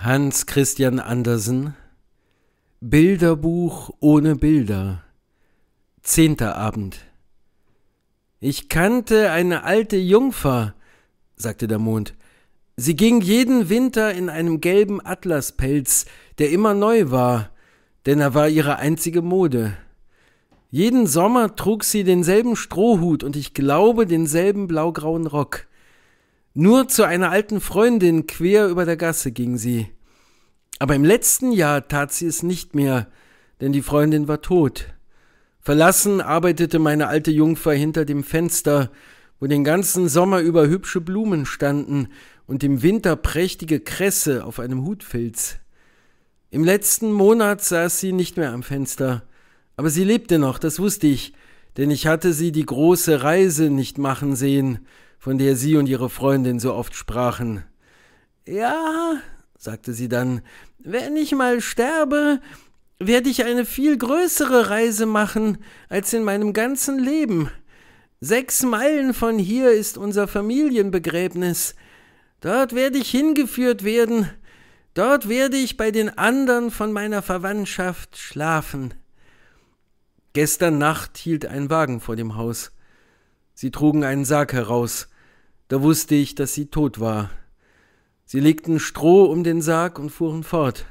Hans Christian Andersen Bilderbuch ohne Bilder Zehnter Abend Ich kannte eine alte Jungfer, sagte der Mond. Sie ging jeden Winter in einem gelben Atlaspelz, der immer neu war, denn er war ihre einzige Mode. Jeden Sommer trug sie denselben Strohhut und ich glaube denselben blaugrauen Rock. Nur zu einer alten Freundin quer über der Gasse ging sie. Aber im letzten Jahr tat sie es nicht mehr, denn die Freundin war tot. Verlassen arbeitete meine alte Jungfer hinter dem Fenster, wo den ganzen Sommer über hübsche Blumen standen und im Winter prächtige Kresse auf einem Hutfilz. Im letzten Monat saß sie nicht mehr am Fenster, aber sie lebte noch, das wusste ich, denn ich hatte sie die große Reise nicht machen sehen, von der sie und ihre Freundin so oft sprachen. Ja, sagte sie dann, wenn ich mal sterbe, werde ich eine viel größere Reise machen als in meinem ganzen Leben. Sechs Meilen von hier ist unser Familienbegräbnis. Dort werde ich hingeführt werden, dort werde ich bei den anderen von meiner Verwandtschaft schlafen. Gestern Nacht hielt ein Wagen vor dem Haus. Sie trugen einen Sarg heraus. Da wusste ich, dass sie tot war. Sie legten Stroh um den Sarg und fuhren fort.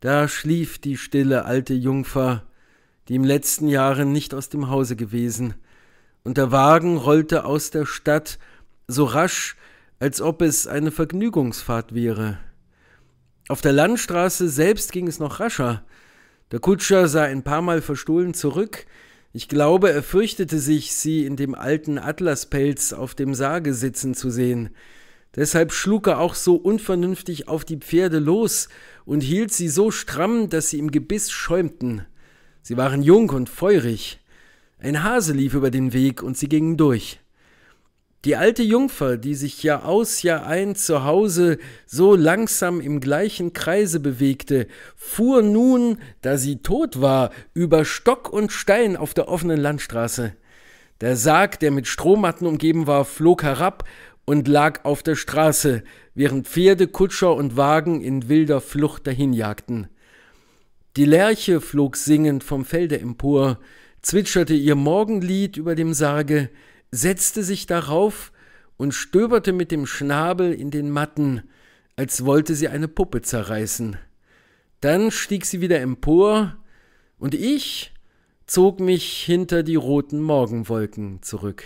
Da schlief die stille alte Jungfer, die im letzten Jahre nicht aus dem Hause gewesen, und der Wagen rollte aus der Stadt so rasch, als ob es eine Vergnügungsfahrt wäre. Auf der Landstraße selbst ging es noch rascher. Der Kutscher sah ein paar Mal verstohlen zurück, ich glaube, er fürchtete sich, sie in dem alten Atlaspelz auf dem Sarge sitzen zu sehen. Deshalb schlug er auch so unvernünftig auf die Pferde los und hielt sie so stramm, dass sie im Gebiss schäumten. Sie waren jung und feurig. Ein Hase lief über den Weg und sie gingen durch. Die alte Jungfer, die sich Jahr aus, Jahr ein zu Hause so langsam im gleichen Kreise bewegte, fuhr nun, da sie tot war, über Stock und Stein auf der offenen Landstraße. Der Sarg, der mit Strohmatten umgeben war, flog herab und lag auf der Straße, während Pferde, Kutscher und Wagen in wilder Flucht dahinjagten. Die Lerche flog singend vom Felde empor, zwitscherte ihr Morgenlied über dem Sarge, setzte sich darauf und stöberte mit dem Schnabel in den Matten, als wollte sie eine Puppe zerreißen. Dann stieg sie wieder empor, und ich zog mich hinter die roten Morgenwolken zurück.